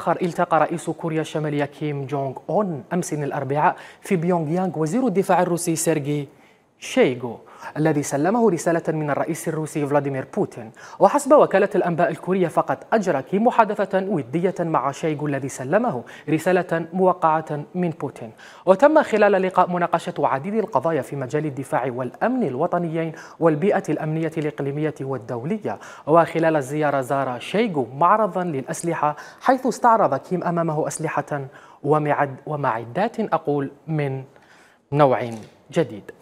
آخر التقى رئيس كوريا الشمالية كيم جونغ أون أمس الأربعاء في بيونغ يانغ وزير الدفاع الروسي سيرجي شيغو الذي سلمه رسالة من الرئيس الروسي فلاديمير بوتين وحسب وكالة الأنباء الكورية فقد أجرى كيم محادثة ودية مع شيغو الذي سلمه رسالة موقعة من بوتين وتم خلال اللقاء مناقشة عديد القضايا في مجال الدفاع والأمن الوطنيين والبيئة الأمنية الإقليمية والدولية وخلال الزيارة زار شيغو معرضا للأسلحة حيث استعرض كيم أمامه أسلحة ومعدات أقول من نوع جديد